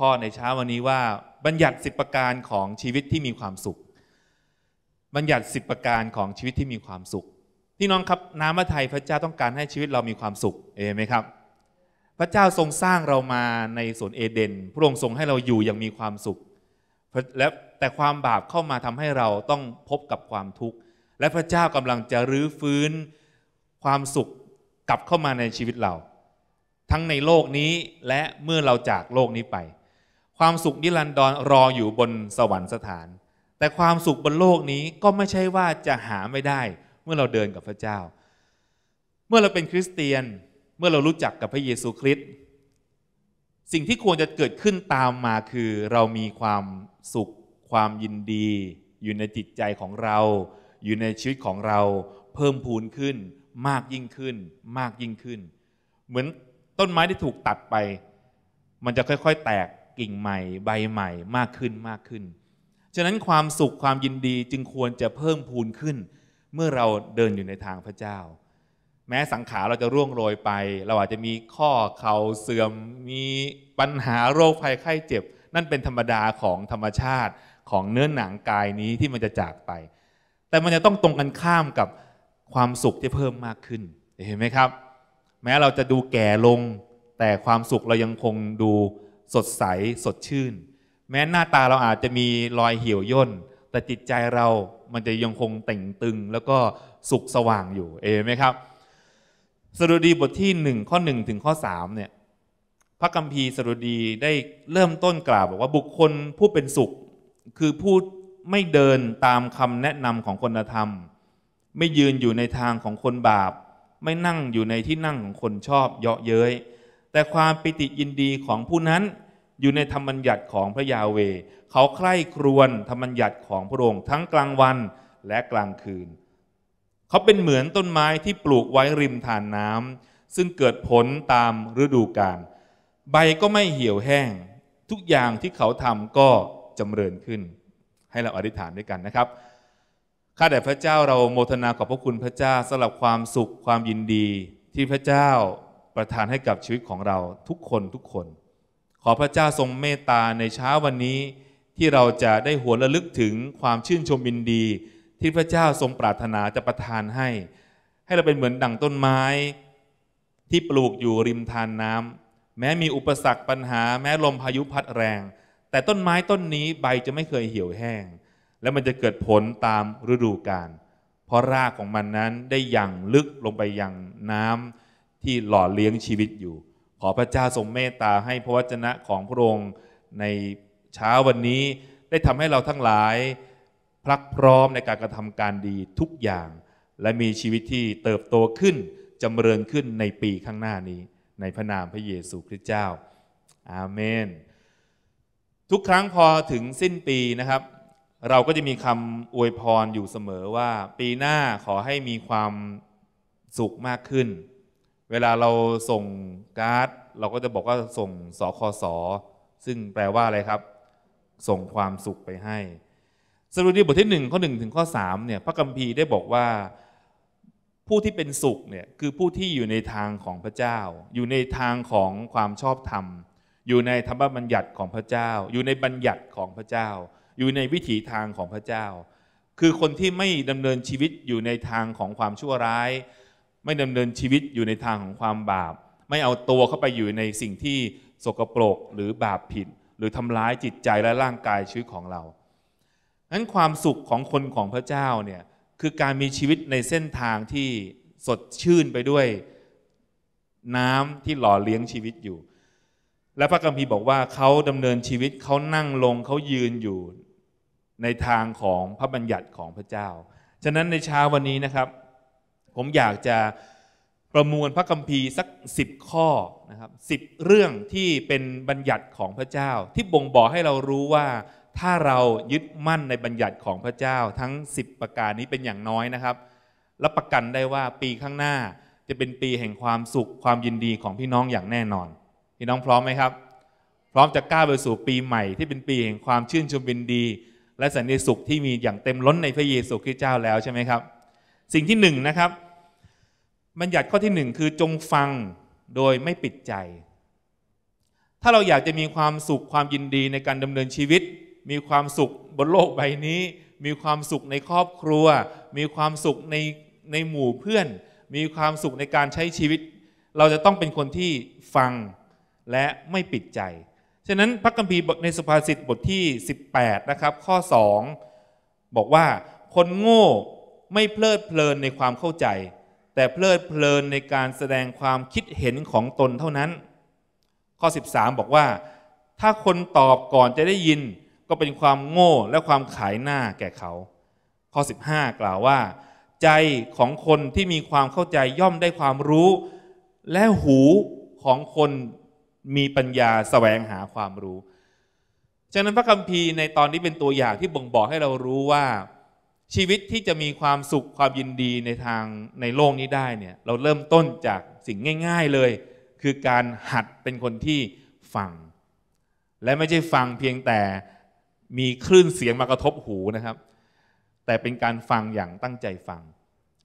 พ่อในเช้าวันนี้ว่าบัญญัติสิบประการของชีวิตที่มีความสุขบัญญัติสิบประการของชีวิตที่มีความสุขพี่น้องครับน้ำพระทัยพระเจ้าต้องการให้ชีวิตเรามีความสุขเอไหมครับพระเจ้าทรงสร้างเรามาในสวนเอเดนพระองค์ทรงให้เราอยู่อย่างมีความสุข และแต่ความบาปเข้ามาทำให้เราต้องพบกับความทุกข์และพระเจ้ากำลังจะรื้อฟื้นความสุขกลับเข้ามาในชีวิตเรา ทั้งในโลกนี้และเมื่อเราจากโลกนี้ไปความสุข นิรันดรรออยู่บนสวรรคสถาน แต่ความสุข บนโลกนี้ก็ไม่ใช่ว่าจะหาไม่ได้เมื่อเราเดินกับพระเจ้า เมื่อเราเป็นคริสเตียน เมื่อเรารู้จักกับพระเยซูคริสต์ สิ่งที่ควรจะเกิดขึ้นตามมาคือเรามีความสุขความยินดี อยู่ในจิตใจของเรา อยู่ในชีวิตของเราเพิ่มพูนขึ้นมากยิ่งขึ้นมากยิ่งขึ้น เหมือนต้นไม้ที่ถูกตัดไป มันจะค่อยๆ แตกิ่งใหม่ใบใหม่มากขึ้นมากขึ้น ฉะนั้นความสุขความยินดีจึงควรจะเพิ่มพูนขึ้นเมื่อเราเดินอยู่ในทางพระเจ้า แม้สังขารเราจะร่วงโรยไป เราอาจจะมีข้อเข่าเสื่อม มีปัญหาโรคภัยไข้เจ็บ นั่นเป็นธรรมดาของธรรมชาติของเนื้อหนังกายนี้ที่มันจะจากไป แต่มันจะต้องตรงกันข้ามกับความสุขที่เพิ่มมากขึ้น เห็นไหมครับ แม้เราจะดูแก่ลง แต่ความสุขเรายังคงดูสดใสสดชื่น แม้หน้าตาเราอาจจะมีรอยเหี่ยวย่น แต่จิตใจเรามันจะยังคงแต่งตึงแล้วก็สุขสว่างอยู่เอไหมครับสรุดีบทที่1ข้อ1ถึงข้อ3เนี่ยพระกัมพีสรุดีได้เริ่มต้นกล่าวบอกว่าบุคคลผู้เป็นสุขคือผู้ไม่เดินตามคำแนะนำของคนธรรม ไม่ยืนอยู่ในทางของคนบาป ไม่นั่งอยู่ในที่นั่งของคนชอบเยาะเย้ยแต่ความปิติยินดีของผู้นั้นอยู่ในธรรมบัญญัติของพระยาเวเขาใคร่ครวญธรรมบัญญัติของพระองค์ทั้งกลางวันและกลางคืน เขาเป็นเหมือนต้นไม้ที่ปลูกไว้ริมทานน้ำซึ่งเกิดผลตามฤดูกาล ใบก็ไม่เหี่ยวแห้ง ทุกอย่างที่เขาทำก็จำเริญขึ้น ให้เราอธิษฐานด้วยกันนะครับข้าแต่พระเจ้าเราโมทนาขอบพระคุณพระเจ้าสำหรับความสุขความยินดีที่พระเจ้าประทานให้กับชีวิตของเราทุกคนทุกคน ขอพระเจ้าทรงเมตตาในเช้าวันนี้ ที่เราจะได้หัวระลึกถึงความชื่นชมยินดี ที่พระเจ้าทรงปรารถนาจะประทานให้ ให้เราเป็นเหมือนดั่งต้นไม้ ที่ปลูกอยู่ริมทานน้ำแม้มีอุปสรรคปัญหาแม้ลมพายุพัดแรง แต่ต้นไม้ต้นนี้ใบจะไม่เคยเหี่ยวแห้ง และมันจะเกิดผลตามฤดูกาลเพราะรากของมันนั้นได้ยังลึกลงไปยังน้ำที่หล่อเลี้ยงชีวิตอยู่ ขอพระเจ้าทรงเมตตาให้พระวจนะของพระองค์ในเช้าวันนี้ได้ทำให้เราทั้งหลายพลักพร้อมในการกระทำการดีทุกอย่าง และมีชีวิตที่เติบโตขึ้นจำเริญขึ้นในปีข้างหน้านี้ ในพระนามพระเยซูคริสต์เจ้า อาเมน ทุกครั้งพอถึงสิ้นปีนะครับ เราก็จะมีคำอวยพรอยู่เสมอว่าปีหน้าขอให้มีความสุขมากขึ้นเวลาเราส่งการ์ดเราก็จะบอกว่าส่งสคสซึ่งแปลว่าอะไรครับ ส่งความสุขไปให้ สรุปทีบทที่1ข้อ1 ถึงข้อ3เนี่ยพระกัมพีได้บอกว่า ผู้ที่เป็นสุขเนี่ยคือผู้ที่อยู่ในทางของพระเจ้า อยู่ในทางของความชอบธรรม อยู่ในธรรมบัญญัติของพระเจ้า อยู่ในบัญญัติของพระเจ้า อยู่ในวิถีทางของพระเจ้า คือคนที่ไม่ดำเนินชีวิตอยู่ในทางของความชั่วร้ายไม่ดำเนินชีวิตอยู่ในทางของความบาป ไม่เอาตัวเข้าไปอยู่ในสิ่งที่สกปรกหรือบาปผิด หรือทำร้ายจิตใจและร่างกายชีวิตของเรานั้นความสุขของคนของพระเจ้าเนี่ยคือการมีชีวิตในเส้นทางที่สดชื่นไปด้วยน้ำที่หล่อเลี้ยงชีวิตอยู่ และพระกัมพีบอกว่าเขาดำเนินชีวิตเขานั่งลงเขายืนอยู่ในทางของพระบัญญัติของพระเจ้า ฉะนั้นในเช้าวันนี้นะครับผมอยากจะประมวลพระคัมภีร์สักสิบข้อนะครับสิบเรื่องที่เป็นบัญญัติของพระเจ้า ที่บ่งบอกให้เรารู้ว่า ถ้าเรายึดมั่นในบัญญัติของพระเจ้าทั้ง 10 ประการนี้เป็นอย่างน้อยนะครับรับประกันได้ว่าปีข้างหน้าจะเป็นปีแห่งความสุข ความยินดีของพี่น้องอย่างแน่นอน พี่น้องพร้อมไหมครับ พร้อมจะกล้าไปสู่ปีใหม่ที่เป็นปีแห่งความชื่นชมยินดี และสันติสุขที่มีอย่างเต็มล้นในพระเยซูคริสต์เจ้าแล้วใช่ไหมครับ สิ่งที่1นนะครับบัญญัติข้อที่หนึ่งคือจงฟังโดยไม่ปิดใจ ถ้าเราอยากจะมีความสุขความยินดีในการดำเนินชีวิต มีความสุขบนโลกใบนี้ มีความสุขในครอบครัว มีความสุขในในหมู่เพื่อน มีความสุขในการใช้ชีวิต เราจะต้องเป็นคนที่ฟังและไม่ปิดใจ ฉะนั้นพระคัมภีร์ในสุภาษิตบทที่18นะครับข้อ 2 บอกว่า คนโง่ไม่เพลิดเพลินในความเข้าใจแต่เพลิดเพลินในการแสดงความคิดเห็นของตนเท่านั้นข้อ 13 บอกว่า ถ้าคนตอบก่อนจะได้ยินก็เป็นความโง่และความขายหน้าแก่เขา ข้อ 15 กล่าวว่า ใจของคนที่มีความเข้าใจย่อมได้ความรู้ และหูของคนมีปัญญาสแสวงหาความรู้ฉะนั้นพระคัมภีร์ในตอนนี้เป็นตัวอย่างที่บ่งบอกให้เรารู้ว่าชีวิตที่จะมีความสุขความยินดีในทางในโลกนี้ได้เนี่ย เราเริ่มต้นจากสิ่งง่ายๆเลย คือการหัดเป็นคนที่ฟัง และไม่ใช่ฟังเพียงแต่มีคลื่นเสียงมากระทบหูนะครับ แต่เป็นการฟังอย่างตั้งใจฟัง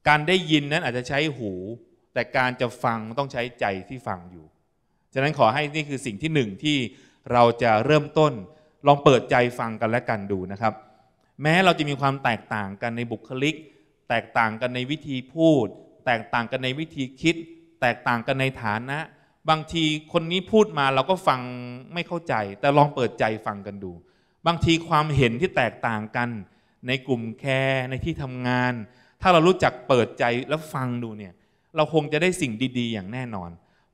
การได้ยินนั้นอาจจะใช้หู แต่การจะฟังต้องใช้ใจที่ฟังอยู่ ฉะนั้นขอให้นี่คือสิ่งที่หนึ่งที่เราจะเริ่มต้นลองเปิดใจฟังกันและกันดูนะครับแม้เราจะมีความแตกต่างกันในบุคลิก แตกต่างกันในวิธีพูด แตกต่างกันในวิธีคิด แตกต่างกันในฐานะ บางทีคนนี้พูดมาเราก็ฟังไม่เข้าใจ แต่ลองเปิดใจฟังกันดู บางทีความเห็นที่แตกต่างกันในกลุ่มแคร์ในที่ทำงาน ถ้าเรารู้จักเปิดใจแล้วฟังดูเนี่ย เราคงจะได้สิ่งดีๆอย่างแน่นอน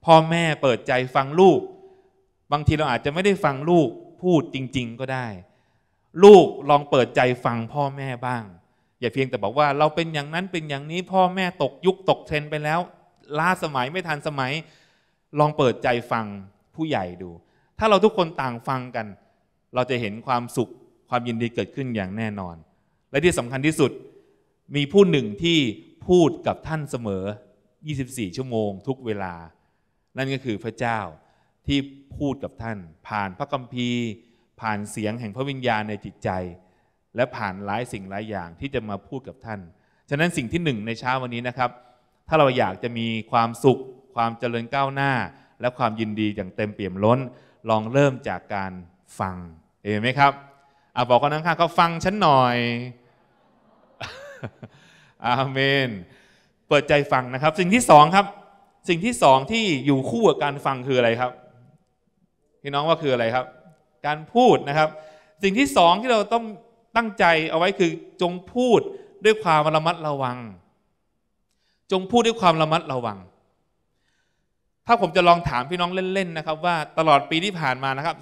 พ่อแม่เปิดใจฟังลูก บางทีเราอาจจะไม่ได้ฟังลูกพูดจริงๆก็ได้ลูกลองเปิดใจฟังพ่อแม่บ้าง อย่าเพียงแต่บอกว่าเราเป็นอย่างนั้นเป็นอย่างนี้พ่อแม่ตกยุคตกเทรนไปแล้วล้าสมัยไม่ทันสมัย ลองเปิดใจฟังผู้ใหญ่ดู ถ้าเราทุกคนต่างฟังกัน เราจะเห็นความสุขความยินดีเกิดขึ้นอย่างแน่นอน และที่สำคัญที่สุดมีผู้หนึ่งที่พูดกับท่านเสมอ 24 ชั่วโมง ทุกเวลา นั่นก็คือพระเจ้าที่พูดกับท่านผ่านพระคัมภีร์ผ่านเสียงแห่งพระวิญญาณในจิตใจ และผ่านหลายสิ่งหลายอย่างที่จะมาพูดกับท่าน ฉะนั้นสิ่งที่หนึ่งในเช้าวันนี้นะครับ ถ้าเราอยากจะมีความสุขความเจริญก้าวหน้า และความยินดีอย่างเต็มเปี่ยมล้น ลองเริ่มจากการฟัง เอไหมครับอาบอกคนข้างๆเขาฟังฉันหน่อยอาเมน เปิดใจฟังนะครับ สิ่งที่สองครับ สิ่งที่สองที่อยู่คู่กับการฟังคืออะไรครับ พี่น้องว่าคืออะไรครับการพูดนะครับ สิ่งที่สองที่เราต้องตั้งใจเอาไว้คือจงพูดด้วยความระมัดระวัง จงพูดด้วยความระมัดระวัง ถ้าผมจะลองถามพี่น้องเล่นๆนะครับ ว่าตลอดปีที่ผ่านมานะครั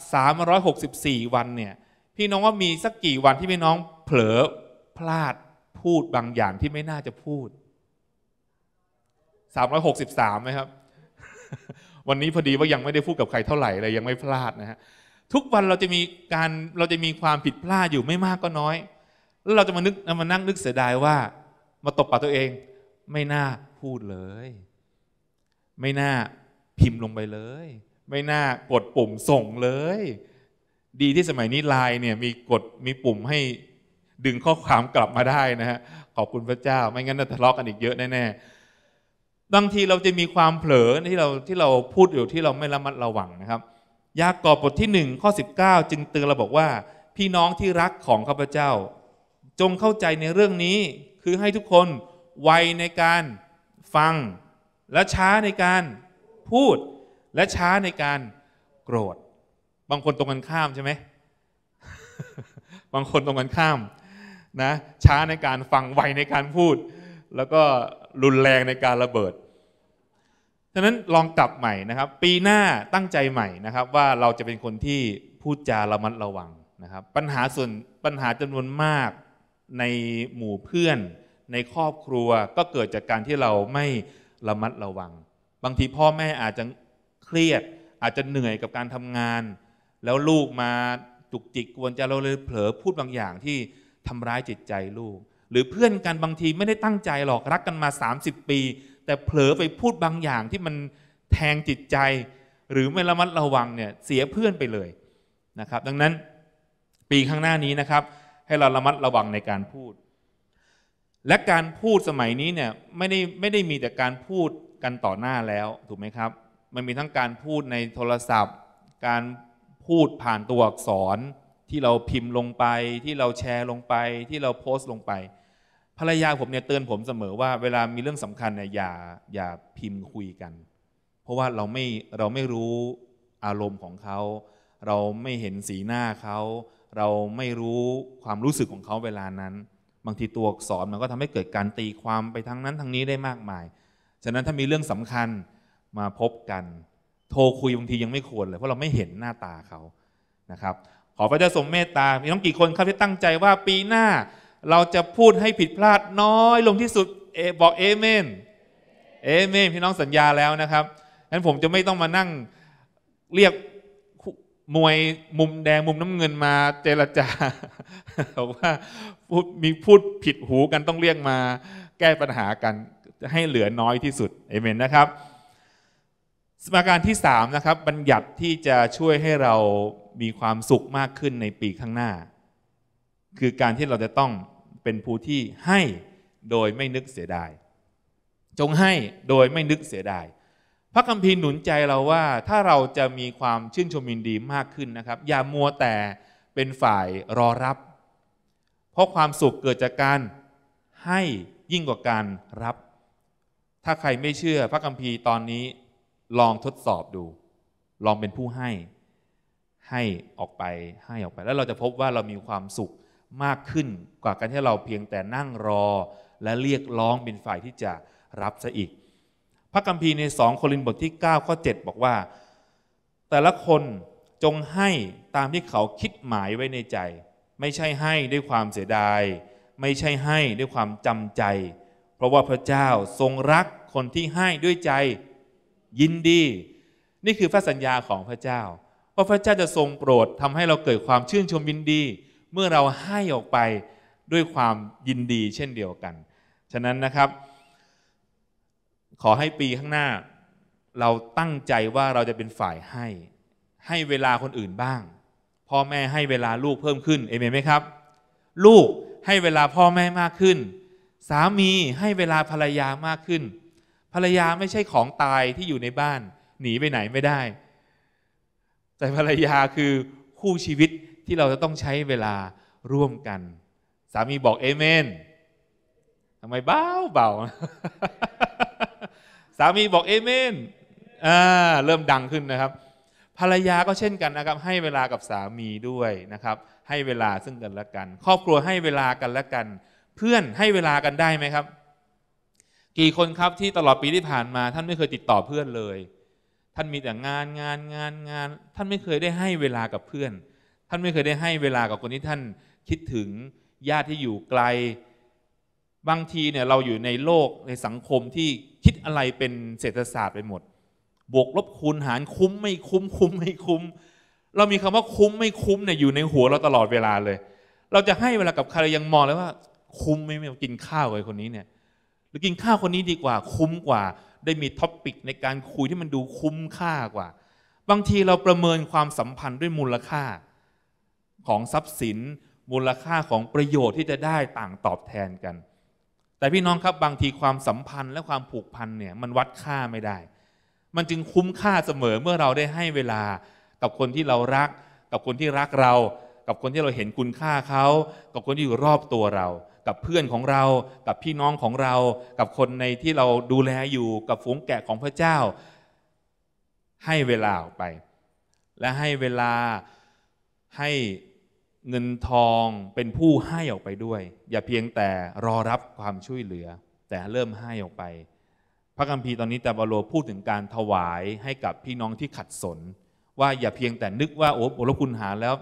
บ364วันเนี่ยพี่น้องว่ามีสักกี่วันที่พี่น้องเผลอพลาดพูดบางอย่างที่ไม่น่าจะพูด363ไหมครับ วันนี้พอดีว่ายังไม่ได้ พูดกับใคร เท่าไหร่เลยยังไม่พลาดนะฮะทุกวันเราจะมีการเราจะมีความผิดพลาดอยู่ไม่มากก็น้อย แล้วเราจะมานึกมานั่งนึกเสียดาย ว่ามาตบปากตัวเอง ไม่น่าพูดเลย ไม่น่าพิมพ์ลงไปเลย ไม่น่ากดปุ่มส่งเลย ดีที่สมัยนี้ไลน์เนี่ยมีกดมีปุ่มให้ดึงข้อความกลับมาได้นะฮะขอบคุณพระเจ้า ไม่งั้นจะทะเลาะกันอีกเยอะแน่ๆบางทีเราจะมีความเผลอที่เราที่เราพูดอยู่ที่เราไม่ระมัดระวังนะครับยากอบบทที่หนึ่งข้อ 19 จึงเตือนเราบอกว่า พี่น้องที่รักของข้าพเจ้า จงเข้าใจในเรื่องนี้ คือให้ทุกคนไวในการฟัง และช้าในการพูด และช้าในการโกรธ บางคนตรงกันข้ามใช่ไหมบางคนตรงกันข้ามนะช้าในการฟังไวในการพูด แล้วก็รุนแรงในการระเบิดดังนั้นลองกลับใหม่นะครับปีหน้าตั้งใจใหม่นะครับว่าเราจะเป็นคนที่พูดจาระมัดระวังนะครับปัญหาส่วนปัญหาจำนวนมากในหมู่เพื่อน ในครอบครัวก็เกิดจากการที่เราไม่ระมัดระวัง บางทีพ่อแม่อาจจะเครียดอาจจะเหนื่อยกับการทำงาน แล้วลูกมาจุกจิกกวนใจเราเลยเผลอพูดบางอย่างที่ทำร้ายจิตใจลูก หรือเพื่อนกันบางทีไม่ได้ตั้งใจหรอกรักกันมา 30 ปีแต่เผลอไปพูดบางอย่างที่มันแทงจิตใจ หรือไม่ระมัดระวังเนี่ยเสียเพื่อนไปเลยนะครับ ดังนั้นปีข้างหน้านี้นะครับ ให้เราระมัดระวังในการพูด และการพูดสมัยนี้เนี่ยไม่ได้ไม่ได้มีแต่การพูดกันต่อหน้าแล้ว ถูกไหมครับ มันมีทั้งการพูดในโทรศัพท์ การพูดผ่านตัวอักษรที่เราพิมพ์ลงไปที่เราแชร์ลงไปที่เราโพสต์ลงไปภรรยาผมเนี่ยเตือนผมเสมอว่าเวลามีเรื่องสำคัญเนี่ยอย่าอย่าพิมพ์คุยกัน เพราะว่าเราไม่เราไม่รู้อารมณ์ของเขา เราไม่เห็นสีหน้าเขาเราไม่รู้ความรู้สึกของเขาเวลานั้น บางทีตัวอักษรมันก็ทำให้เกิดการตีความไปทั้งนั้น ทั้งนี้ได้มากมาย ฉะนั้นถ้ามีเรื่องสำคัญมาพบกัน โทรคุยบางทียังไม่ควรเลย เพราะเราไม่เห็นหน้าตาเขานะครับ ขอพระเจ้าทรงเมตตามีน้องกี่คนครับที่ตั้งใจว่าปีหน้าเราจะพูดให้ผิดพลาดน้อยลงที่สุด เอบอกเอเมนเอเมนพี่น้องสัญญาแล้วนะครับงั้นผมจะไม่ต้องมานั่งเรียกมวยมุมแดง มุมน้ำเงินมา เจรจาบอกว่ามีพูดผิดหูกันต้องเรียกมาแก้ปัญหากันให้เหลือน้อยที่สุดเอเมนนะครับสมาการที่3นะครับบัญญัติที่จะช่วยให้เรามีความสุขมากขึ้นในปีข้างหน้า คือการที่เราจะต้องเป็นผู้ที่ให้โดยไม่นึกเสียดาย จงให้โดยไม่นึกเสียดาย พระคัมภีร์หนุนใจเราว่า ถ้าเราจะมีความชื่นชมยินดีมากขึ้นนะครับอย่ามัวแต่เป็นฝ่ายรอรับเพราะความสุขเกิดจากการให้ยิ่งกว่าการรับ ถ้าใครไม่เชื่อพระคัมภีร์ตอนนี้ลองทดสอบดู ลองเป็นผู้ให้ ให้ออกไปให้ออกไป แล้วเราจะพบว่าเรามีความสุขมากขึ้นกว่าการที่เราเพียงแต่นั่งรอและเรียกร้องเป็นฝ่ายที่จะรับซะอีก พระคัมภีร์ในสองโครินธ์บทที่9ข้อ7บอกว่า แต่ละคนจงให้ตามที่เขาคิดหมายไว้ในใจ ไม่ใช่ให้ด้วยความเสียดาย ไม่ใช่ให้ด้วยความจำใจ เพราะว่าพระเจ้าทรงรักคนที่ให้ด้วยใจ ยินดี นี่คือพระสัญญาของพระเจ้า ว่าพระเจ้าจะทรงโปรดทำให้เราเกิดความชื่นชมยินดีเมื่อเราให้ออกไปด้วยความยินดีเช่นเดียวกัน ฉะนั้นนะครับ ขอให้ปีข้างหน้า เราตั้งใจว่าเราจะเป็นฝ่ายให้ ให้เวลาคนอื่นบ้าง พ่อแม่ให้เวลาลูกเพิ่มขึ้นเอเมนไหมครับ ลูกให้เวลาพ่อแม่มากขึ้น สามีให้เวลาภรรยามากขึ้นภรรยาไม่ใช่ของตายที่อยู่ในบ้าน หนีไปไหนไม่ได้ แต่ภรรยาคือคู่ชีวิตที่เราจะต้องใช้เวลาร่วมกัน สามีบอกเอเมนทำไมเบาเบาสามีบอกเอเมนอ่าเริ่มดังขึ้นนะครับ ภรรยาก็เช่นกันนะครับ ให้เวลากับสามีด้วยนะครับ ให้เวลาซึ่งกันและกัน ครอบครัวให้เวลากันและกัน เพื่อนให้เวลากันได้ไหมครับ กี่คนครับที่ตลอดปีที่ผ่านมา ท่านไม่เคยติดต่อเพื่อนเลย ท่านมีแต่งานงานงานงาน ท่านไม่เคยได้ให้เวลากับเพื่อนท่านไม่เคยได้ให้เวลากับคนที่ท่านคิดถึงญาติที่อยู่ไกล บางทีเนี่ยเราอยู่ในโลกในสังคมที่คิดอะไรเป็นเศรษฐศาสตร์ไปหมด บวกลบคูณหารคุ้มไม่คุ้มคุ้มไม่คุ้ม เรามีคำว่าคุ้มไม่คุ้มเนี่ยอยู่ในหัวเราตลอดเวลาเลย เราจะให้เวลากับใครยังมองเลยว่าคุ้มไม่ไม่กินข้าวกับคนนี้เนี่ยหรือกินข้าวคนนี้ดีกว่าคุ้มกว่า ได้มีท็อปปิกในการคุยที่มันดูคุ้มค่ากว่า บางทีเราประเมินความสัมพันธ์ด้วยมูลค่าของทรัพย์สินมูลค่าของประโยชน์ที่จะได้ต่างตอบแทนกัน แต่พี่น้องครับบางทีความสัมพันธ์และความผูกพันเนี่ยมันวัดค่าไม่ได้ มันจึงคุ้มค่าเสมอเมื่อเราได้ให้เวลากับคนที่เรารัก กับคนที่รักเรา กับคนที่เราเห็นคุณค่าเขากับคนที่อยู่รอบตัวเรา กับเพื่อนของเรา กับพี่น้องของเรา กับคนในที่เราดูแลอยู่ กับฝูงแกะของพระเจ้า ให้เวลาออกไป และให้เวลาให้เงินทองเป็นผู้ให้ออกไปด้วย อย่าเพียงแต่รอรับความช่วยเหลือ แต่เริ่มให้ออกไป พระคัมภีร์ตอนนี้แต่บาโลพูดถึงการถวายให้กับพี่น้องที่ขัดสน ว่าอย่าเพียงแต่นึกว่าโอ้โหลคุณหาแล้ว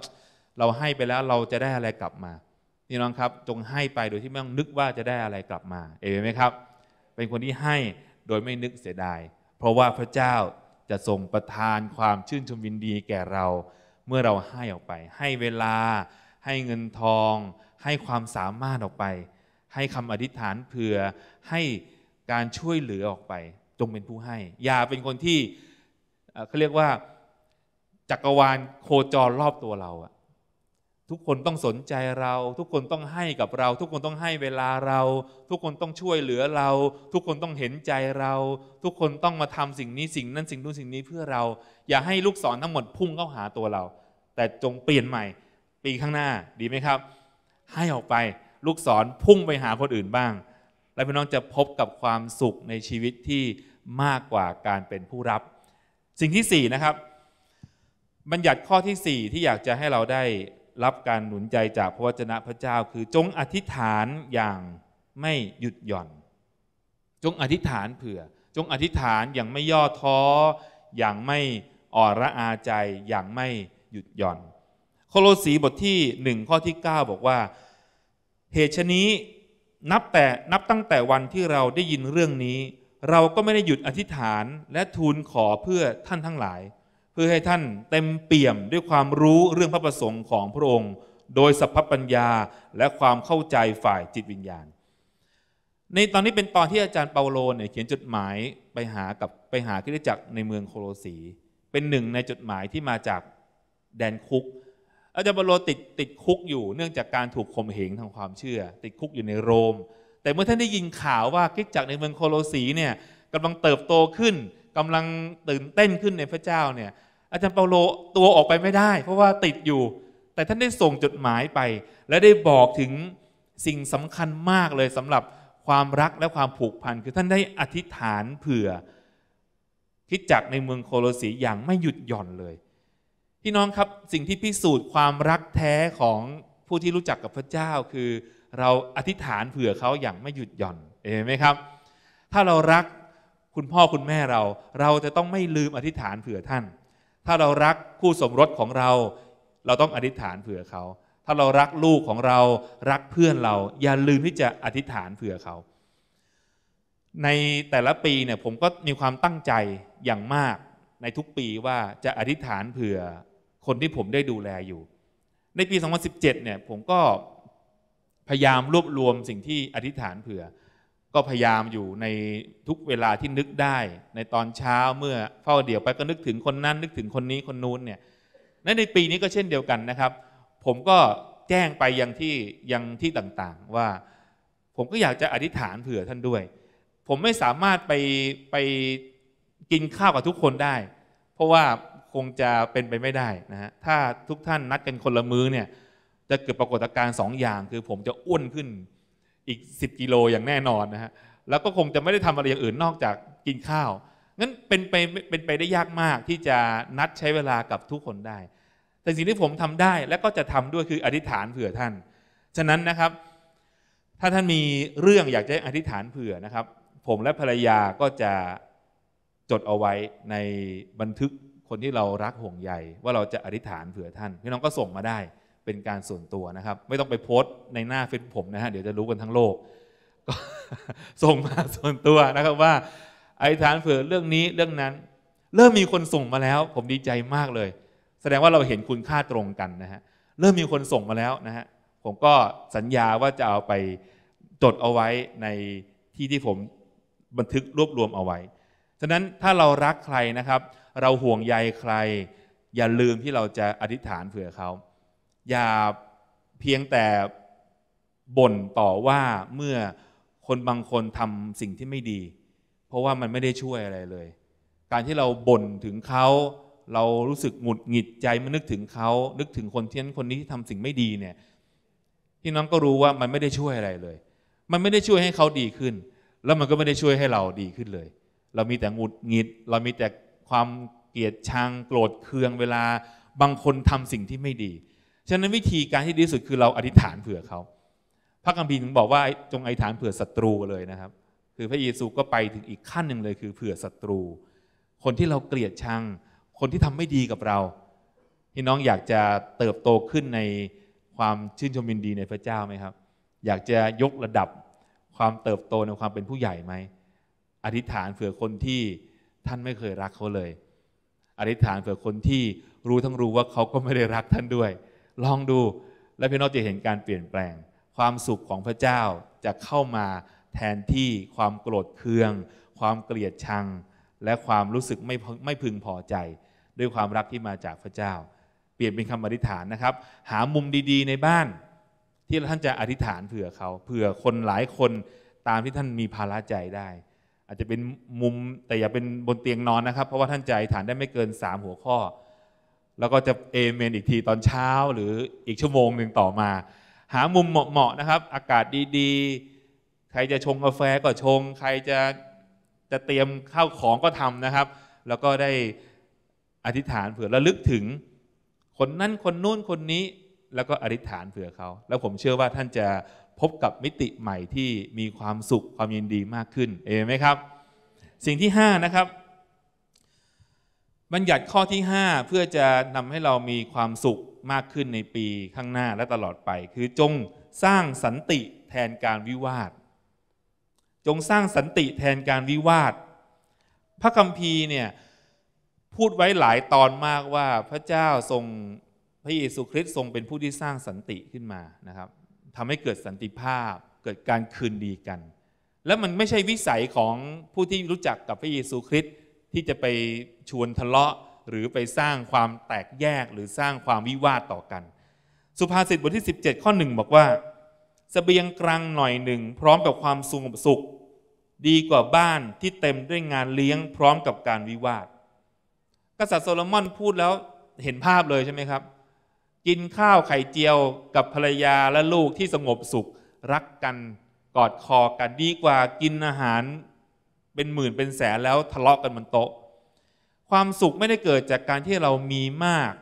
เราให้ไปแล้วเราจะได้อะไรกลับมา พี่น้องครับจงให้ไปโดยที่ไม่ต้องนึกว่าจะได้อะไรกลับมาเอเมนไหมครับ เป็นคนที่ให้โดยไม่นึกเสียดาย เพราะว่าพระเจ้าจะทรงประทานความชื่นชมวินดีแก่เราเมื่อเราให้ออกไป ให้เวลาให้เงินทอง ให้ความสามารถออกไป ให้คำอธิษฐานเผื่อให้การช่วยเหลือออกไป จงเป็นผู้ให้ อย่าเป็นคนที่เขาเรียกว่าจักรวาลโคจรรอบตัวเราอะทุกคนต้องสนใจเรา ทุกคนต้องให้กับเรา ทุกคนต้องให้เวลาเรา ทุกคนต้องช่วยเหลือเรา ทุกคนต้องเห็นใจเรา ทุกคนต้องมาทำสิ่งนี้สิ่งนั้นสิ่งนู้นสิ่งนี้เพื่อเราอย่าให้ลูกศรทั้งหมดพุ่งเข้าหาตัวเรา แต่จงเปลี่ยนใหม่ ปีข้างหน้าดีไหมครับ ให้ออกไปลูกศรพุ่งไปหาคนอื่นบ้าง แล้วพี่น้องจะพบกับความสุขในชีวิตที่มากกว่าการเป็นผู้รับ สิ่งที่ 4 นะครับ บัญญัติข้อที่ 4 ที่อยากจะให้เราได้รับการหนุนใจจากพระวจนะพระเจ้า คือจงอธิษฐานอย่างไม่หยุดหย่อน จงอธิษฐานเผื่อ จงอธิษฐานอย่างไม่ย่อท้ออย่างไม่อ่อนระอาใจอย่างไม่หยุดหย่อน โคโลสีบทที่หนึ่งข้อที่ 9 บอกว่าเหตุชนี้นับแต่นับตั้งแต่วันที่เราได้ยินเรื่องนี้ เราก็ไม่ได้หยุดอธิษฐานและทูลขอเพื่อท่านทั้งหลายพื่อให้ท่านเต็มเปี่ยมด้วยความรู้เรื่องพระประสงค์ของพระองค์ โดยสัพพปัญญาและความเข้าใจฝ่ายจิตวิญญาณ ในตอนนี้เป็นตอนที่อาจารย์เปาโลเนี่ยเขียนจดหมายไปหากับไปหาคริสตจักรในเมืองโคโลสี เป็นหนึ่งในจดหมายที่มาจากแดนคุก อาจารย์เปาโลติดติดคุกอยู่เนื่องจากการถูกข่มเหงทางความเชื่อ ติดคุกอยู่ในโรม แต่เมื่อท่านได้ยินข่าวว่าคริสตจักรในเมืองโคโลสีเนี่ยกำลังเติบโตขึ้นกำลังตื่นเต้นขึ้นในพระเจ้าเนี่ยอาจารย์เปาโลตัวออกไปไม่ได้เพราะว่าติดอยู่ แต่ท่านได้ส่งจดหมายไป และได้บอกถึงสิ่งสำคัญมากเลยสำหรับความรักและความผูกพันคือท่านได้อธิษฐานเผื่อคิดจักในเมืองโคโลสีอย่างไม่หยุดหย่อนเลย พี่น้องครับสิ่งที่พิสูจน์ความรักแท้ของผู้ที่รู้จักกับพระเจ้าคือเราอธิษฐานเผื่อเขาอย่างไม่หยุดหย่อนเห็นไหมครับถ้าเรารักคุณพ่อคุณแม่เรา เราจะต้องไม่ลืมอธิษฐานเผื่อท่านถ้าเรารักคู่สมรสของเรา เราต้องอธิษฐานเผื่อเขา ถ้าเรารักลูกของเรารักเพื่อนเราอย่าลืมที่จะอธิษฐานเผื่อเขา ในแต่ละปีเนี่ยผมก็มีความตั้งใจอย่างมากในทุกปีว่าจะอธิษฐานเผื่อ คนที่ผมได้ดูแลอยู่ ในปี 2017เนี่ยผมก็ พยายามรวบรวมสิ่งที่อธิษฐานเผื่อก็พยายามอยู่ในทุกเวลาที่นึกได้ในตอนเช้าเมื่อเฝ้าเดี่ยวไปก็นึกถึงคนนั้นนึกถึงคนนี้คนนู้นเนี่ยในในปีนี้ก็เช่นเดียวกันนะครับ ผมก็แจ้งไปยังที่ยัง ที่ต่างๆ ว่าผมก็อยากจะอธิษฐานเผื่อท่านด้วย ผมไม่สามารถไปไปกินข้าวกับทุกคนได้ เพราะว่าคงจะเป็นไปไม่ได้นะฮะถ้าทุกท่านนัดกันคนละมื้อเนี่ยจะเกิดปรากฏการณ์สองอย่างคือ ผมจะอ้วนขึ้นอีก 10กิโลอย่างแน่นอนนะฮะแล้วก็คงจะไม่ได้ทำอะไรอย่างอื่นนอกจากกินข้าวงั้นเป็นไปเป็นไปได้ยากมากที่จะนัดใช้เวลากับทุกคนได้ แต่สิ่งที่ผมทำได้และก็จะทำด้วยคืออธิษฐานเผื่อท่าน ฉะนั้นนะครับถ้าท่านมีเรื่องอยากจะอธิษฐานเผื่อนะครับ ผมและภรรยาก็จะจดเอาไว้ในบันทึกคนที่เรารักห่วงใยว่าเราจะอธิษฐานเผื่อท่านพี่น้องก็ส่งมาได้เป็นการส่วนตัวนะครับ ไม่ต้องไปโพสต์ในหน้าเฟซผมนะฮะเดี๋ยวจะรู้กันทั้งโลก ก็ส่งมาส่วนตัวนะครับว่าไอ้ฐานเผื่อเรื่องนี้เรื่องนั้น เริ่มมีคนส่งมาแล้ว ผมดีใจมากเลย แสดงว่าเราเห็นคุณค่าตรงกันนะฮะเริ่มมีคนส่งมาแล้วนะฮะผมก็สัญญาว่าจะเอาไปจดเอาไว้ในที่ที่ผมบันทึกรวบรวมเอาไว้ฉะนั้นถ้าเรารักใครนะครับ เราห่วงใยใคร อย่าลืมที่เราจะอธิษฐานเผื่อเขาอย่าเพียงแต่บ่นต่อว่าเมื่อคนบางคนทำสิ่งที่ไม่ดี เพราะว่ามันไม่ได้ช่วยอะไรเลย การที่เราบ่นถึงเขาเรารู้สึกหงุดหงิดใจมันนึกถึงเขานึกถึงคนที่นั้นคนนี้ที่ทำสิ่งไม่ดีเนี่ยพี่น้องก็รู้ว่ามันไม่ได้ช่วยอะไรเลย มันไม่ได้ช่วยให้เขาดีขึ้น แล้วมันก็ไม่ได้ช่วยให้เราดีขึ้นเลย เรามีแต่หงุดหงิด เรามีแต่ความเกลียดชังโกรธเคืองเวลาบางคนทำสิ่งที่ไม่ดีฉะนั้นวิธีการที่ดีสุดคือเราอธิษฐานเผื่อเขา พระคัมภีร์ถึงบอกว่าจงอธิษฐานเผื่อศัตรูเลยนะครับ คือพระเยซูก็ไปถึงอีกขั้นหนึ่งเลยคือเผื่อศัตรู คนที่เราเกลียดชัง คนที่ทำไม่ดีกับเรา พี่น้องอยากจะเติบโตขึ้นในความชื่นชมยินดีในพระเจ้าไหมครับ อยากจะยกระดับความเติบโตในความเป็นผู้ใหญ่ไหมอธิษฐานเผื่อคนที่ท่านไม่เคยรักเขาเลย อธิษฐานเผื่อคนที่รู้ทั้งรู้ว่าเขาก็ไม่ได้รักท่านด้วยลองดูและพี่น้องจะเห็นการเปลี่ยนแปลง ความสุขของพระเจ้าจะเข้ามาแทนที่ความโกรธเคือง ความเกลียดชังและความรู้สึกไม่ไม่พึงพอใจ ด้วยความรักที่มาจากพระเจ้า เปลี่ยนเป็นคำอธิษฐานนะครับ หามุมดีๆในบ้านที่ท่านจะอธิษฐานเผื่อเขาเผื่อคนหลายคนตามที่ท่านมีภาระใจได้ อาจจะเป็นมุมแต่อย่าเป็นบนเตียงนอนนะครับเพราะว่าท่านใจฐานได้ไม่เกิน3หัวข้อแล้วก็จะเอเมนอีกทีตอนเช้าหรืออีกชั่วโมงหนึ่งต่อมา หามุมเหมาะๆนะครับ อากาศดีๆ ใครจะชงกาแฟก็ชง ใครจะจะเตรียมข้าวของก็ทำนะครับ แล้วก็ได้อธิษฐานเผื่อระลึกถึง คนนั้นคนนู้นคนนี้ แล้วก็อธิษฐานเผื่อเขา แล้วผมเชื่อว่าท่านจะพบกับมิติใหม่ที่มีความสุขความยินดีมากขึ้นเอเมนไหมครับ สิ่งที่ 5 นะครับบัญญัติข้อที่ 5 เพื่อจะนำให้เรามีความสุขมากขึ้นในปีข้างหน้าและตลอดไป คือจงสร้างสันติแทนการวิวาท จงสร้างสันติแทนการวิวาท พระคัมภีร์เนี่ยพูดไว้หลายตอนมากว่าพระเจ้าทรงพระเยซูคริสต์ทรงเป็นผู้ที่สร้างสันติขึ้นมานะครับทำให้เกิดสันติภาพ เกิดการคืนดีกัน และมันไม่ใช่วิสัยของผู้ที่รู้จักกับพระเยซูคริสต์ที่จะไปชวนทะเลาะหรือไปสร้างความแตกแยกหรือสร้างความวิวาทต่อกัน สุภาษิตบทที่ 17 ข้อหนึ่งบอกว่าสเสบียงกลางหน่อยหนึ่ง พร้อมกับความสุขสุข ดีกว่าบ้านที่เต็มด้วยงานเลี้ยงพร้อมกับการวิวาท กษัตริย์โซโลมอนพูดแล้วเห็นภาพเลยใช่ไหมครับ กินข้าวไข่เจียวกับภรรยาและลูกที่สงบสุข รักกัน กอดคอกันดีกว่ากินอาหารเป็นหมื่น เป็นแสนแล้วทะเลาะกันบนโต๊ะ ความสุขไม่ได้เกิดจากการที่เรามีมาก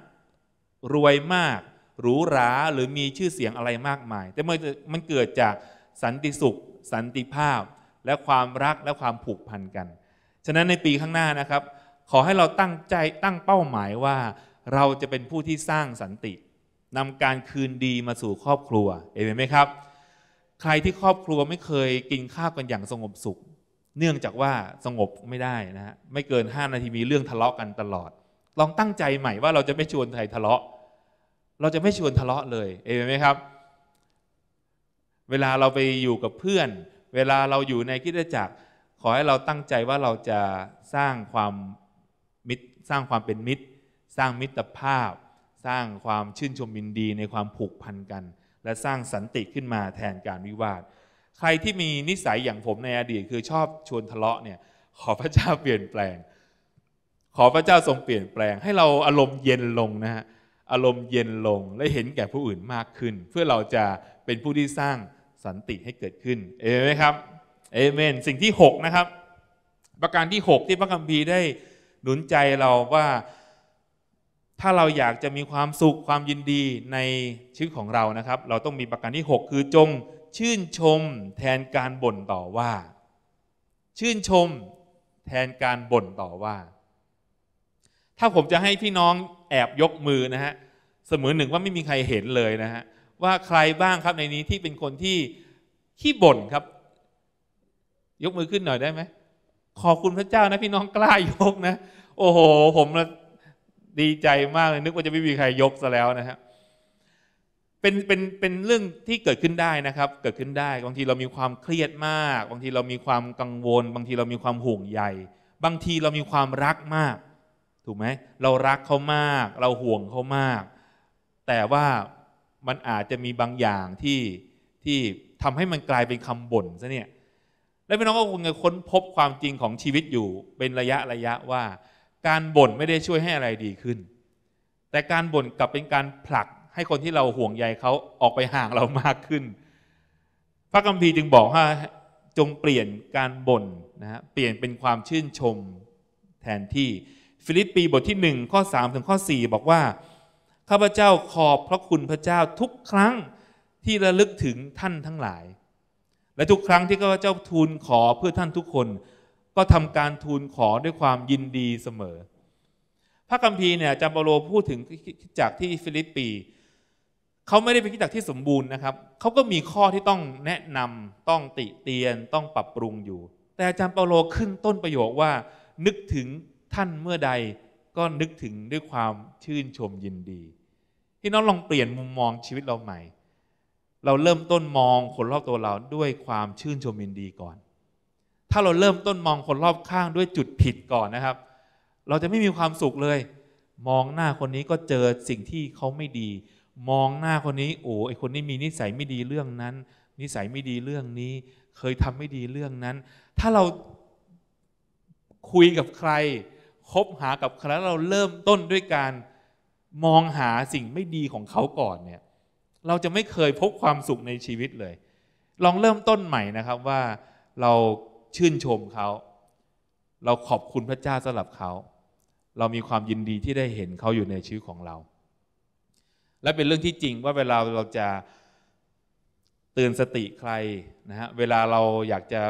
รวยมาก หรูหราหรือมีชื่อเสียงอะไรมากมาย แต่มันเกิดจากสันติสุขสันติภาพและความรักและความผูกพันกัน ฉะนั้นในปีข้างหน้านะครับ ขอให้เราตั้งใจตั้งเป้าหมายว่าเราจะเป็นผู้ที่สร้างสันตินำการคืนดีมาสู่ครอบครัวเอเมนไหมครับ ใครที่ครอบครัวไม่เคยกินข้าวกันอย่างสงบสุขเนื่องจากว่าสงบไม่ได้นะฮะไม่เกินห้านาทีมีเรื่องทะเลาะกันตลอด ลองตั้งใจใหม่ว่าเราจะไม่ชวนใครทะเลาะเราจะไม่ชวนทะเลาะเลยเอนไหมครับ เวลาเราไปอยู่กับเพื่อน เวลาเราอยู่ในกิจจักร ขอให้เราตั้งใจว่าเราจะสร้างความมิตรสร้างความเป็นมิตร สร้างมิตรภาพ สร้างความชื่นชมยินดีในความผูกพันกัน และสร้างสันติขึ้นมาแทนการวิวาทใครที่มีนิสัยอย่างผมในอดีตคือชอบชวนทะเลาะเนี่ยขอพระเจ้าเปลี่ยนแปลง ขอพระเจ้าทรงเปลี่ยนแปลงให้เราอารมณ์เย็นลงนะฮะอารมณ์เย็นลงและเห็นแก่ผู้อื่นมากขึ้น เพื่อเราจะเป็นผู้ที่สร้างสันติให้เกิดขึ้นเอเมนครับเอเมนสิ่งที่6นะครับประการที่ 6 ที่พระคัมภีร์ได้หนุนใจเราว่าถ้าเราอยากจะมีความสุขความยินดีในชีวิตของเรานะครับ เราต้องมีประการที่ 6 คือจงชื่นชมแทนการบ่นต่อว่า ชื่นชมแทนการบ่นต่อว่า ถ้าผมจะให้พี่น้องแอบยกมือนะฮะ เสมือนหนึ่งว่าไม่มีใครเห็นเลยนะฮะว่าใครบ้างครับในนี้ที่เป็นคนที่ขี้บ่นครับ ยกมือขึ้นหน่อยได้ไหมขอบคุณพระเจ้านะพี่น้องกล้ายกนะโอ้โหผมดีใจมากเลยนึกว่าจะไม่มีใครยกซะแล้วนะครับเป็นเป็นเป็นเรื่องที่เกิดขึ้นได้นะครับเกิดขึ้นได้ บางทีเรามีความเครียดมาก บางทีเรามีความกังวล บางทีเรามีความห่วงใยบางทีเรามีความรักมาก ถูกไหมเรารักเขามาก เราห่วงเขามาก แต่ว่ามันอาจจะมีบางอย่างที่ที่ทำให้มันกลายเป็นคำบ่นซะเนี่ยแล้วพี่น้องก็คงจะค้นพบความจริงของชีวิตอยู่เป็นระยะระยะว่า การบ่นไม่ได้ช่วยให้อะไรดีขึ้น แต่การบ่นกลับเป็นการผลักให้คนที่เราห่วงใยเขาออกไปห่างเรามากขึ้น พระคัมภีร์จึงบอกว่าจงเปลี่ยนการบ่นนะฮะเปลี่ยนเป็นความชื่นชมแทนที่ ฟิลิปปีบทที่1ข้อ3ถึงข้อ4 บอกว่า ข้าพเจ้าขอบพระคุณพระเจ้าทุกครั้งที่ระลึกถึงท่านทั้งหลาย และทุกครั้งที่ข้าพเจ้าทูลขอเพื่อท่านทุกคน ก็ทำการทูลขอด้วยความยินดีเสมอ พระคัมภีร์เนี่ยจามเปโลพูดถึงจากที่ฟิลิปปีเขาไม่ได้เป็นคริสตจักรที่สมบูรณ์นะครับ เขาก็มีข้อที่ต้องแนะนำต้องติเตียน ต้องปรับปรุงอยู่ แต่อาจารย์เปาโลขึ้นต้นประโยคว่า นึกถึงท่านเมื่อใดก็นึกถึงด้วยความชื่นชมยินดีพี่น้องลองเปลี่ยนมุมมองชีวิตเราใหม่ เราเริ่มต้นมองคนรอบตัวเราด้วยความชื่นชมยินดีก่อน ถ้าเราเริ่มต้นมองคนรอบข้างด้วยจุดผิดก่อนนะครับ เราจะไม่มีความสุขเลย มองหน้าคนนี้ก็เจอสิ่งที่เขาไม่ดีมองหน้าคนนี้ โอ้ไอคนนี้มีนิสัยไม่ดีเรื่องนั้น นิสัยไม่ดีเรื่องนี้ เคยทำไม่ดีเรื่องนั้น ถ้าเราคุยกับใครคบหากับใคร เราเริ่มต้นด้วยการมองหาสิ่งไม่ดีของเขาก่อนเนี่ย เราจะไม่เคยพบความสุขในชีวิตเลย ลองเริ่มต้นใหม่นะครับว่าเราชื่นชมเขา เราขอบคุณพระเจ้าสำหรับเขา เรามีความยินดีที่ได้เห็นเขาอยู่ในชีวิตของเราและเป็นเรื่องที่จริงว่าเวลาเราจะเตือนสติใครนะฮะเวลาเราอยากจะ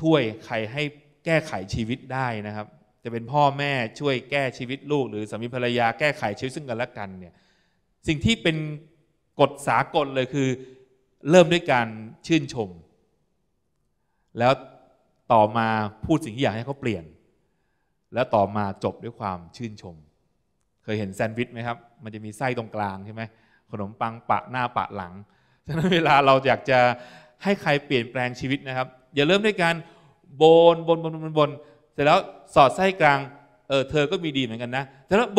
ช่วยใครให้แก้ไขชีวิตได้นะครับ จะเป็นพ่อแม่ช่วยแก้ชีวิตลูกหรือสามีภรรยาแก้ไขชีวิตซึ่งกันและกันเนี่ยสิ่งที่เป็นกฎสากลเลยคือ เริ่มด้วยการชื่นชม แล้วต่อมาพูดสิ่งที่อยากให้เขาเปลี่ยน แล้วต่อมาจบด้วยความชื่นชมเคยเห็นแซนด์วิชไหมครับ มันจะมีไส้ตรงกลางใช่ไหมขนมปังปะหน้าปะหลัง ฉะนั้นเวลาเราอยากจะให้ใครเปลี่ยนแปลงชีวิตนะครับ อย่าเริ่มด้วยการบน บน บน บนบนเสร็จแล้วสอดไส้กลาง เออเธอก็มีดีเหมือนกันนะแต่แล้วโบ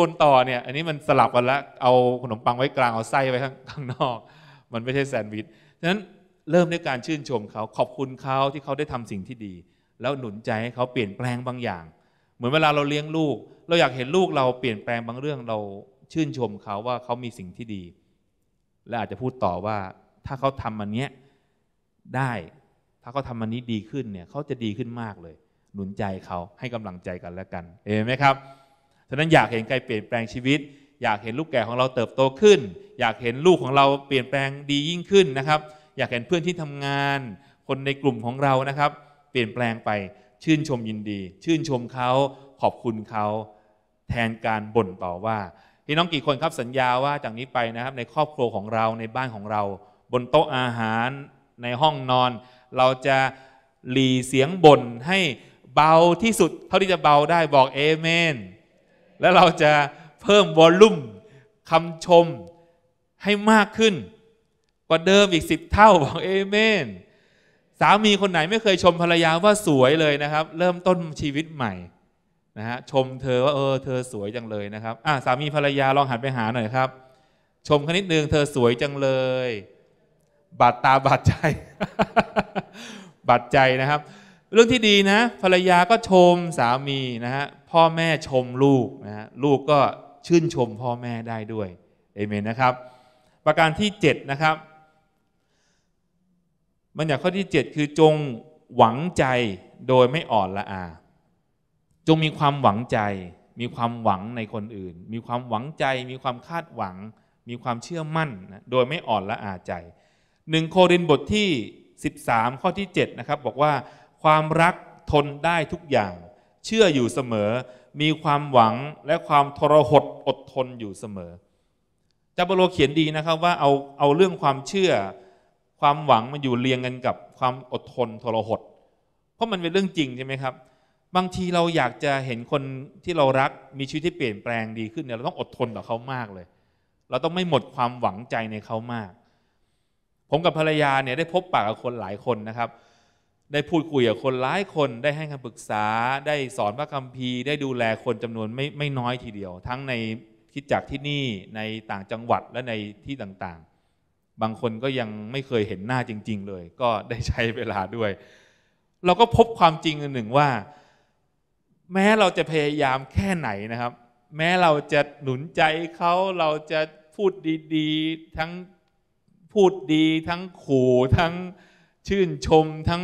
บน ต่อเนี่ย อันนี้มันสลับกันละเอาขนมปังไว้กลางเอาไส้ไว้ข้างข้างนอก มันไม่ใช่แซนด์วิช ฉะนั้นเริ่มด้วยการชื่นชมเขา ขอบคุณเขาที่เขาได้ทำสิ่งที่ดี แล้วหนุนใจให้เขาเปลี่ยนแปลงบางอย่างเหมือนเวลาเราเลี้ยงลูกเราอยากเห็นลูกเราเปลี่ยนแปลงบางเรื่องเราชื่นชมเขาว่าเขามีสิ่งที่ดี และอาจจะพูดต่อว่าถ้าเขาทำมันเนี้ยได้ ถ้าเขาทำมันนี้ดีขึ้นเนี่ยเขาจะดีขึ้นมากเลย หนุนใจเขาให้กำลังใจกันและกันเห็นไหมครับ ฉะนั้นอยากเห็นใครเปลี่ยนแปลงชีวิต อยากเห็นลูกแก่ของเราเติบโตขึ้น อยากเห็นลูกของเราเปลี่ยนแปลงดียิ่งขึ้นนะครับอยากเห็นเพื่อนที่ทำงาน คนในกลุ่มของเรานะครับ เปลี่ยนแปลงไปชื่นชมยินดีชื่นชมเขาขอบคุณเขาแทนการบ่นต่อว่า พี่น้องกี่คนครับสัญญาว่าจากนี้ไปนะครับในครอบครัวของเราในบ้านของเราบนโต๊ะอาหารในห้องนอน เราจะหลีเสียงบ่นให้เบาที่สุด เท่าที่จะเบาได้บอกเอเมน แล้วเราจะเพิ่มวอลลุ่มคำชมให้มากขึ้น กว่าเดิมอีกสิบเท่าบอกเอเมนามีคนไหนไม่เคยชมภรรยา ว่าสวยเลยนะครับ เริ่มต้นชีวิตใหม่นะฮะชมเธอว่าเออเธอสวยจังเลยนะครับอ่าสามีภรรยา ลองหันไปหาหน่อยครับ ชมคนิดนึงเธอสวยจังเลยบาดตาบาดใจบาดใจนะครับ เรื่องที่ดีนะ ภรรยาก็ชมสามีนะฮะพ่อแม่ชมลูกนะฮะลูกก็ชื่นชมพ่อแม่ได้ด้วยเอเมนนะครับ ประการที่ 7 นะครับบัญญัติข้อที่ 7 คือจงหวังใจโดยไม่อ่อนละอาจงมีความหวังใจ มีความหวังในคนอื่น มีความหวังใจ มีความคาดหวัง มีความเชื่อมั่นนะโดยไม่อ่อนละอาใจหนึ่งโครินบทที่ 13 ข้อที่7นะครับบอกว่า ความรักทนได้ทุกอย่างเชื่ออยู่เสมอ มีความหวังและความทรหดอดทนอยู่เสมอจับโลเขียนดีนะครับว่าเอาเอาเรื่องความเชื่อความหวังมันอยู่เรียงกันกับความอดทนทรหดเพราะมันเป็นเรื่องจริงใช่ไหมครับ บางทีเราอยากจะเห็นคนที่เรารักมีชีวิตที่เปลี่ยนแปลงดีขึ้นเนี่ยเราต้องอดทนต่อเขามากเลย เราต้องไม่หมดความหวังใจในเขามาก ผมกับภรรยาเนี่ยได้พบปากกับคนหลายคนนะครับ ได้พูดคุยกับคนหลายคนได้ให้คำปรึกษาได้สอนพระคัมภีร์ได้ดูแลคนจำนวนไม่ไม่น้อยทีเดียวทั้งในคิดจักที่นี่ในต่างจังหวัดและในที่ต่างๆบางคนก็ยังไม่เคยเห็นหน้าจริง ๆ เลย ก็ได้ใช้เวลาด้วย เราก็พบความจริงหนึ่งว่า แม้เราจะพยายามแค่ไหนนะครับ แม้เราจะหนุนใจเขาเราจะพูดดีๆทั้งพูดดี ทั้งขู่ทั้งชื่นชมทั้ง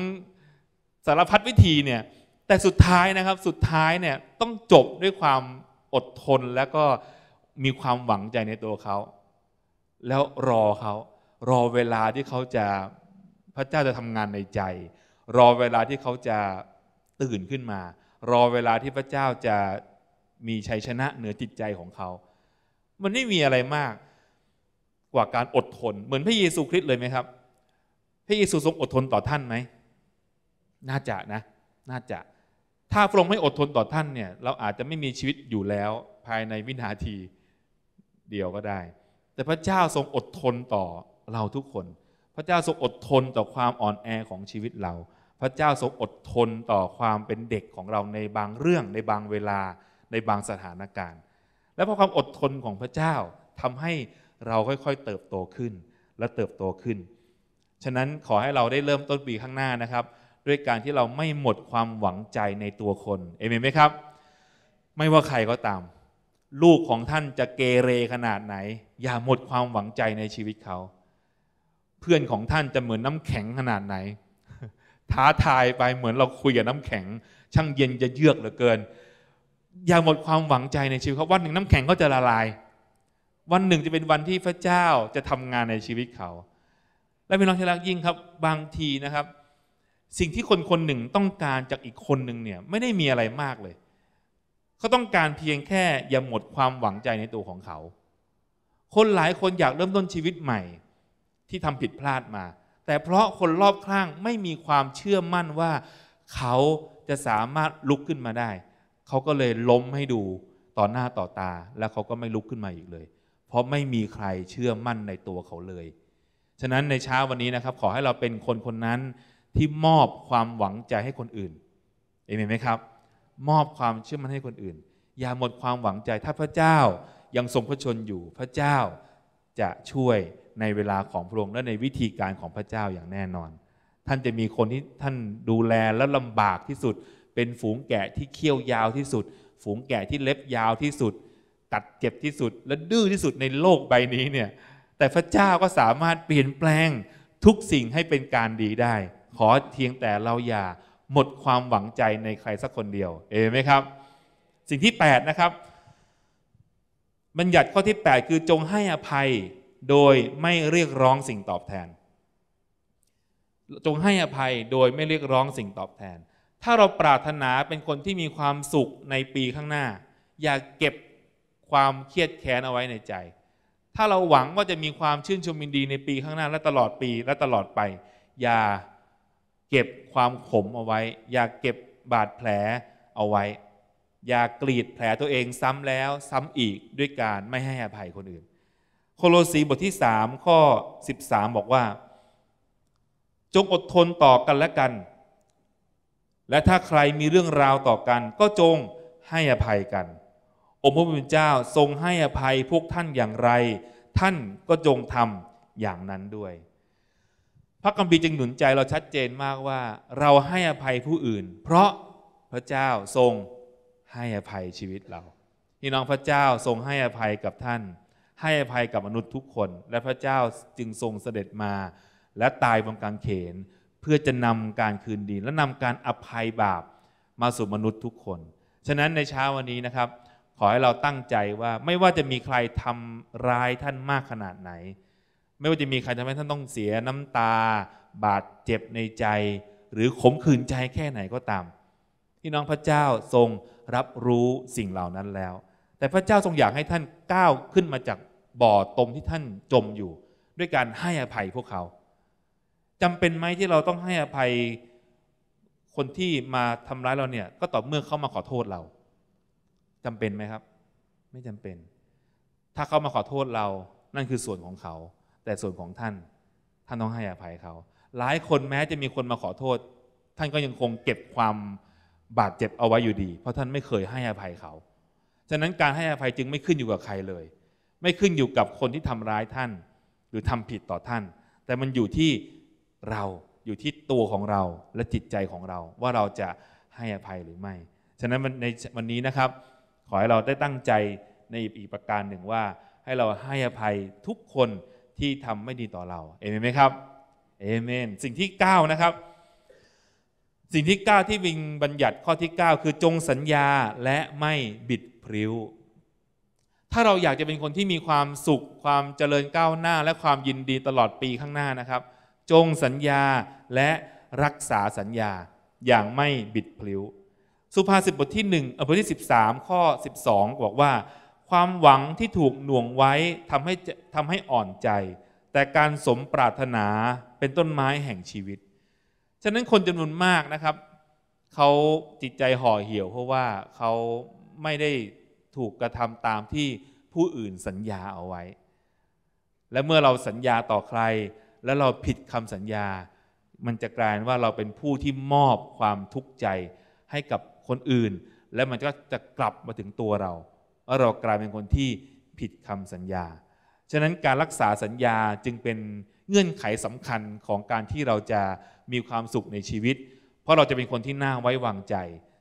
สารพัดวิธีเนี่ย แต่สุดท้ายนะครับสุดท้ายเนี่ยต้องจบด้วยความอดทนแล้วก็มีความหวังใจในตัวเขา แล้วรอเขารอเวลาที่เขาจะพระเจ้าจะทำงานในใจ รอเวลาที่เขาจะตื่นขึ้นมา รอเวลาที่พระเจ้าจะมีชัยชนะเหนือจิตใจของเขา มันไม่มีอะไรมากกว่าการอดทนเหมือนพระเยซูคริสต์เลยไหมครับพระเยซูทรงอดทนต่อท่านไหมน่าจะนะ น่าจะ ถ้าพระองค์ไม่อดทนต่อท่านเนี่ยเราอาจจะไม่มีชีวิตอยู่แล้วภายในวินาทีเดียวก็ได้ แต่พระเจ้าทรงอดทนต่อเราทุกคนพระเจ้าทรงอดทนต่อความอ่อนแอของชีวิตเรา พระเจ้าทรงอดทนต่อความเป็นเด็กของเราในบางเรื่องในบางเวลา ในบางสถานการณ์ และเพราะความอดทนของพระเจ้าทำให้เราค่อยๆ เติบโตขึ้นและเติบโตขึ้นฉะนั้นขอให้เราได้เริ่มต้นปีข้างหน้านะครับ ด้วยการที่เราไม่หมดความหวังใจในตัวคนเอเมนไหมครับ ไม่ว่าใครก็ตาม ลูกของท่านจะเกเรขนาดไหน อย่าหมดความหวังใจในชีวิตเขาเพื่อนของท่านจะเหมือนน้ำแข็งขนาดไหน ท้าทายไปเหมือนเราคุยกับน้ำแข็ง ช่างเย็นจะเยือกเหลือเกิน อย่าหมดความหวังใจในชีวิตเขาวันหนึ่งน้ำแข็งก็จะละลาย วันหนึ่งจะเป็นวันที่พระเจ้าจะทำงานในชีวิตเขา และเป็นรองที่รักยิ่งครับบางทีนะครับ สิ่งที่คนคนหนึ่งต้องการจากอีกคนหนึ่งเนี่ยไม่ได้มีอะไรมากเลย เขาต้องการเพียงแค่อย่าหมดความหวังใจในตัวของเขา คนหลายคนอยากเริ่มต้นชีวิตใหม่ที่ทำผิดพลาดมา แต่เพราะคนรอบข้างไม่มีความเชื่อมั่นว่าเขาจะสามารถลุกขึ้นมาได้ เขาก็เลยล้มให้ดูต่อหน้าต่อตา แล้วเขาก็ไม่ลุกขึ้นมาอีกเลย เพราะไม่มีใครเชื่อมั่นในตัวเขาเลยฉะนั้นในเช้าวันนี้นะครับ ขอให้เราเป็นคนคนนั้นที่มอบความหวังใจให้คนอื่นเอเมนไหมครับ มอบความเชื่อมั่นให้คนอื่น อย่าหมดความหวังใจถ้าพระเจ้ายังทรงพระชนอยู่พระเจ้าจะช่วยในเวลาของพระองค์และในวิธีการของพระเจ้าอย่างแน่นอน ท่านจะมีคนที่ท่านดูแลและลำบากที่สุด เป็นฝูงแกะที่เขี้ยวยาวที่สุด ฝูงแกะที่เล็บยาวที่สุด ตัดเจ็บที่สุด และดื้อที่สุดในโลกใบนี้เนี่ยแต่พระเจ้าก็สามารถเปลี่ยนแปลงทุกสิ่งให้เป็นการดีได้ ขอเพียงแต่เราอย่าหมดความหวังใจในใครสักคนเดียวเอไหมครับสิ่งที่8นะครับบัญญัติข้อที่8คือจงให้อภัยโดยไม่เรียกร้องสิ่งตอบแทน จงให้อภัยโดยไม่เรียกร้องสิ่งตอบแทน ถ้าเราปรารถนาเป็นคนที่มีความสุขในปีข้างหน้า อย่าเก็บความเครียดแค้นเอาไว้ในใจ ถ้าเราหวังว่าจะมีความชื่นชมยินดีในปีข้างหน้าและตลอดปีและตลอดไป อย่าเก็บความขมเอาไว้ อย่าเก็บบาดแผลเอาไว้ อย่ากรีดแผลตัวเองซ้ำแล้วซ้ำอีกด้วยการไม่ให้อภัยคนอื่นโคโลสีบทที่3ข้อ13 บอกว่า จงอดทนต่อกันและกัน และถ้าใครมีเรื่องราวต่อกัน ก็จงให้อภัยกันองค์พระผู้เป็นเจ้าทรงให้อภัยพวกท่านอย่างไร ท่านก็จงทำอย่างนั้นด้วย พระคัมภีร์จึงหนุนใจเราชัดเจนมากว่า เราให้อภัยผู้อื่น เพราะพระเจ้าทรงให้อภัยชีวิตเราพี่น้องพระเจ้าทรงให้อภัยกับท่านให้อภัยกับมนุษย์ทุกคน และพระเจ้าจึงทรงเสด็จมาและตายบนกางเขน เพื่อจะนำการคืนดี และนำการอภัยบาปมาสู่มนุษย์ทุกคน ฉะนั้นในเช้าวันนี้นะครับ ขอให้เราตั้งใจว่าไม่ว่าจะมีใครทำร้ายท่านมากขนาดไหน ไม่ว่าจะมีใครทำให้ท่านต้องเสียน้ำตาบาดเจ็บในใจ หรือขมขื่นใจแค่ไหนก็ตามพี่น้องพระเจ้าทรงรับรู้สิ่งเหล่านั้นแล้ว แต่พระเจ้าทรงอยากให้ท่านก้าวขึ้นมาจากบ่อตมที่ท่านจมอยู่ด้วยการให้อภัยพวกเขา จำเป็นไหมที่เราต้องให้อภัยคนที่มาทำร้ายเราเนี่ย ก็ต่อเมื่อเขามาขอโทษเรา จำเป็นไหมครับ ไม่จำเป็น ถ้าเขามาขอโทษเรานั่นคือส่วนของเขา แต่ส่วนของท่านท่านต้องให้อภัยเขาหลายคนแม้จะมีคนมาขอโทษ ท่านก็ยังคงเก็บความบาดเจ็บเอาไว้อยู่ดี เพราะท่านไม่เคยให้อภัยเขาฉะนั้นการให้อภัยจึงไม่ขึ้นอยู่กับใครเลยไม่ขึ้นอยู่กับคนที่ทำร้ายท่าน หรือทำผิดต่อท่าน แต่มันอยู่ที่เราอยู่ที่ตัวของเราและจิตใจของเราว่าเราจะให้อภัยหรือไม่ฉะนั้นในวันนี้นะครับ ขอให้เราได้ตั้งใจในอีกประการหนึ่งว่าให้เราให้อภัยทุกคนที่ทำไม่ดีต่อเราเอเมนไหมครับเอเมนสิ่งที่ 9 นะครับ สิ่งที่9ที่วิงบัญญัติข้อที่9คือจงสัญญาและไม่บิดพริ้วถ้าเราอยากจะเป็นคนที่มีความสุขความเจริญก้าวหน้า และความยินดีตลอดปีข้างหน้านะครับ จงสัญญาและรักษาสัญญาอย่างไม่บิดพลิ้ว สุภาษิตบทที่1อภิที่ 13 ข้อ 12 บอกว่า ความหวังที่ถูกหน่วงไว้ทำให้ทำให้อ่อนใจ แต่การสมปรารถนาเป็นต้นไม้แห่งชีวิต ฉะนั้นคนจำนวนมากนะครับเขาจิตใจห่อเหี่ยวเพราะว่าเขาไม่ได้ถูกกระทำตามที่ผู้อื่นสัญญาเอาไว้ และเมื่อเราสัญญาต่อใครแล้วเราผิดคำสัญญา มันจะกลายว่าเราเป็นผู้ที่มอบความทุกข์ใจให้กับคนอื่น และมันก็จะกลับมาถึงตัวเราว่าเรากลายเป็นคนที่ผิดคำสัญญา ฉะนั้นการรักษาสัญญาจึงเป็นเงื่อนไขสำคัญของการที่เราจะมีความสุขในชีวิต เพราะเราจะเป็นคนที่น่าไว้วางใจ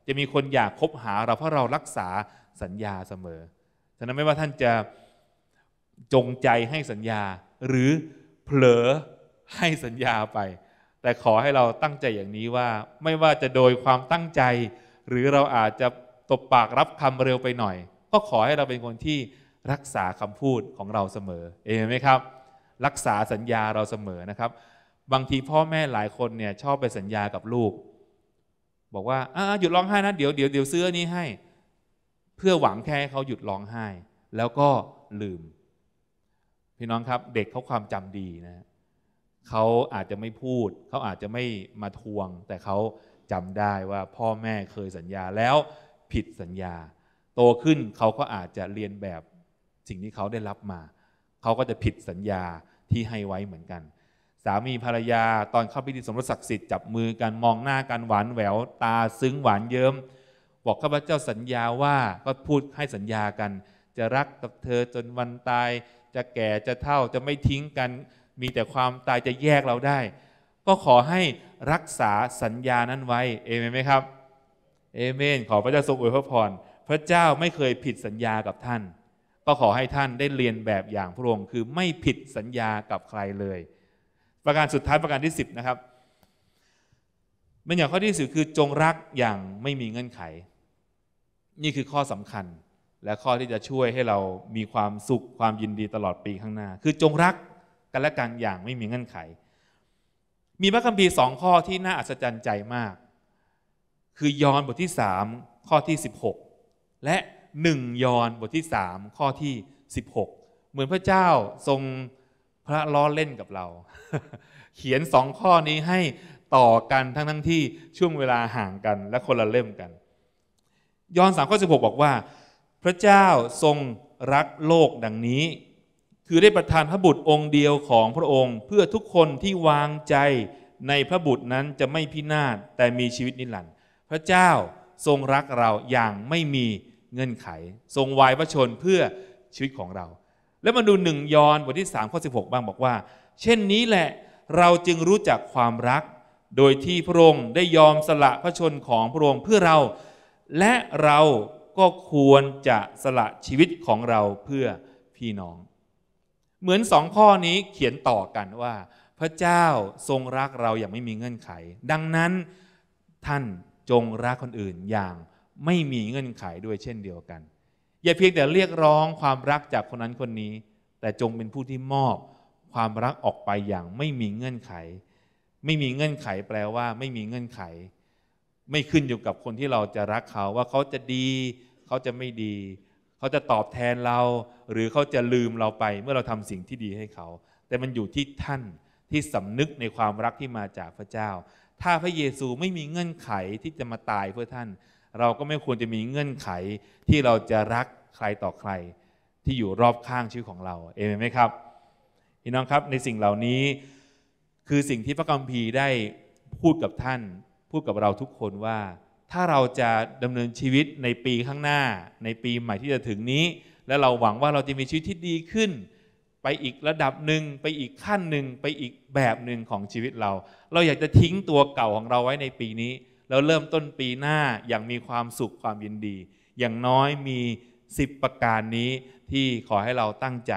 จะมีคนอยากคบหาเราเพราะเรารักษาสัญญาเสมอ ฉะนั้นไม่ว่าท่านจะจงใจให้สัญญาหรือเผลอให้สัญญาไป แต่ขอให้เราตั้งใจอย่างนี้ว่าไม่ว่าจะโดยความตั้งใจหรือเราอาจจะตบปากรับคำเร็วไปหน่อย ก็ขอให้เราเป็นคนที่รักษาคำพูดของเราเสมอ เอไหมครับ รักษาสัญญาเราเสมอนะครับ บางทีพ่อแม่หลายคนเนี่ยชอบไปสัญญากับลูก บอกว่าหยุดร้องไห้นะเดี๋ยวเดี๋ยวเดี๋ยวซื้อนี้ให้เพื่อหวังแค่ให้เขาหยุดร้องไห้ แล้วก็ลืม พี่น้องครับเด็กเขาความจำดีนะเขาอาจจะไม่พูดเขาอาจจะไม่มาทวง แต่เขาจำได้ว่าพ่อแม่เคยสัญญาแล้วผิดสัญญา โตขึ้นเขาก็อาจจะเรียนแบบสิ่งที่เขาได้รับมาเขาก็จะผิดสัญญาที่ให้ไว้เหมือนกัน สามีภรรยาตอนเข้าพิธีสมรสศักดิ์สิทธิ์จับมือกันมองหน้ากันหวานแหววตาซึ้งหวานเยิ้มบอกข้าพเจ้าสัญญาว่าก็พูดให้สัญญากัน จะรักกับเธอจนวันตาย จะแก่จะเท่าจะไม่ทิ้งกัน มีแต่ความตายจะแยกเราได้ ก็ขอให้รักษาสัญญานั้นไว้เอเมนไหมครับเอเมน ขอพระเจ้าทรงอวยพระพรพระเจ้าไม่เคยผิดสัญญากับท่าน ก็ขอให้ท่านได้เรียนแบบอย่างพระองค์คือไม่ผิดสัญญากับใครเลย ประการสุดท้ายประการที่10นะครับบัญญัติข้อที่สี่คือจงรักอย่างไม่มีเงื่อนไข นี่คือข้อสำคัญและข้อที่จะช่วยให้เรามีความสุขความยินดีตลอดปีข้างหน้า คือจงรักกันและกันอย่างไม่มีเงื่อนไข มีพระคัมภีร์สองข้อที่น่าอัศจรรย์ใจมาก คือยอห์นบทที่สามข้อที่ 16 และหนึ่งยอห์นบทที่สามข้อที่ 16 เหมือนพระเจ้าทรงพระล้อเล่นกับเรา เขียนสองข้อนี้ให้ต่อกันทั้งทั้งที่ช่วงเวลาห่างกันและคนละเล่มกัน ยอห์นสามข้อสิบหกบอกว่า พระเจ้าทรงรักโลกดังนี้ คือได้ประทานพระบุตรองค์เดียวของพระองค์เพื่อทุกคนที่วางใจในพระบุตรนั้นจะไม่พินาศแต่มีชีวิตนิรันดร์ พระเจ้าทรงรักเราอย่างไม่มีเงื่อนไข ทรงวายพระชนเพื่อชีวิตของเรา แล้วมาดูหนึ่งยอห์นบทที่3ข้อ16 บ้างบอกว่า เช่นนี้แหละเราจึงรู้จักความรักโดยที่พระองค์ได้ยอมสละพระชนของพระองค์เพื่อเรา และเราก็ควรจะสละชีวิตของเราเพื่อพี่น้อง เหมือนสองข้อนี้เขียนต่อกันว่า พระเจ้าทรงรักเราอย่างไม่มีเงื่อนไข ดังนั้นท่านจงรักคนอื่นอย่างไม่มีเงื่อนไขด้วยเช่นเดียวกัน อย่าเพียงแต่เรียกร้องความรักจากคนนั้นคนนี้ แต่จงเป็นผู้ที่มอบความรักออกไปอย่างไม่มีเงื่อนไขไม่มีเงื่อนไขแปลว่าไม่มีเงื่อนไข ไม่ขึ้นอยู่กับคนที่เราจะรักเขาว่าเขาจะดีเขาจะไม่ดี เขาจะตอบแทนเรา หรือเขาจะลืมเราไป เมื่อเราทำสิ่งที่ดีให้เขา แต่มันอยู่ที่ท่านที่สำนึกในความรักที่มาจากพระเจ้า ถ้าพระเยซูไม่มีเงื่อนไขที่จะมาตายเพื่อท่าน เราก็ไม่ควรจะมีเงื่อนไขที่เราจะรักใครต่อใคร ที่อยู่รอบข้างชีวิตของเราเอเมนไหมครับพี่น้องครับในสิ่งเหล่านี้คือสิ่งที่พระกัมพีได้พูดกับท่าน พูดกับเราทุกคนว่า ถ้าเราจะดำเนินชีวิตในปีข้างหน้าในปีใหม่ที่จะถึงนี้ และเราหวังว่าเราจะมีชีวิตที่ดีขึ้น ไปอีกระดับหนึ่ง ไปอีกขั้นหนึ่งไปอีกแบบหนึ่งของชีวิตเรา เราอยากจะทิ้งตัวเก่าของเราไว้ในปีนี้แล้วเริ่มต้นปีหน้า อย่างมีความสุขความยินดี อย่างน้อยมี10ประการนี้ที่ขอให้เราตั้งใจ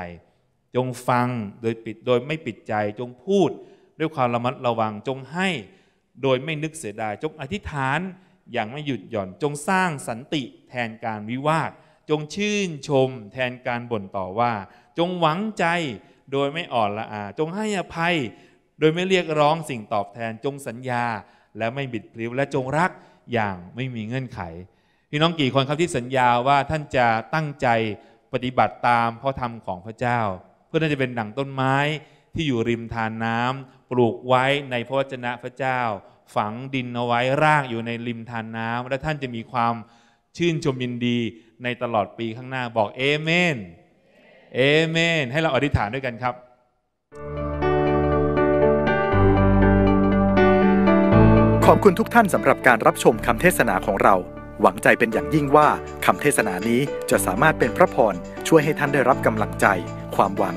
จงฟังโดยปิดโดยไม่ปิดใจจงพูดด้วยความระมัดระวังจงให้โดยไม่นึกเสียดาย จงอธิษฐานอย่างไม่หยุดหย่อนจงสร้างสันติแทนการวิวาท จงชื่นชมแทนการบ่นต่อว่า จงหวังใจโดยไม่อ่อนละอาจงให้อภัยโดยไม่เรียกร้องสิ่งตอบแทนจงสัญญา และไม่บิดพลิ้วและจงรักอย่างไม่มีเงื่อนไข พี่น้องกี่คนครับที่สัญญาว่าท่านจะตั้งใจปฏิบัติตามพระธรรมของพระเจ้า เพื่อท่านจะเป็นดั่งต้นไม้ที่อยู่ริมทานน้ำปลูกไว้ในพระวจนะพระเจ้า ฝังดินเอาไว้ รากอยู่ในริมทานน้ำและท่านจะมีความชื่นชมยินดีในตลอดปีข้างหน้าบอกเอเมนเอเมนให้เราอธิษฐานด้วยกันครับ ขอบคุณทุกท่านสำหรับการรับชมคำเทศนาของเรา หวังใจเป็นอย่างยิ่งว่าคำเทศนานี้จะสามารถเป็นพระพร ช่วยให้ท่านได้รับกำลังใจความหวัง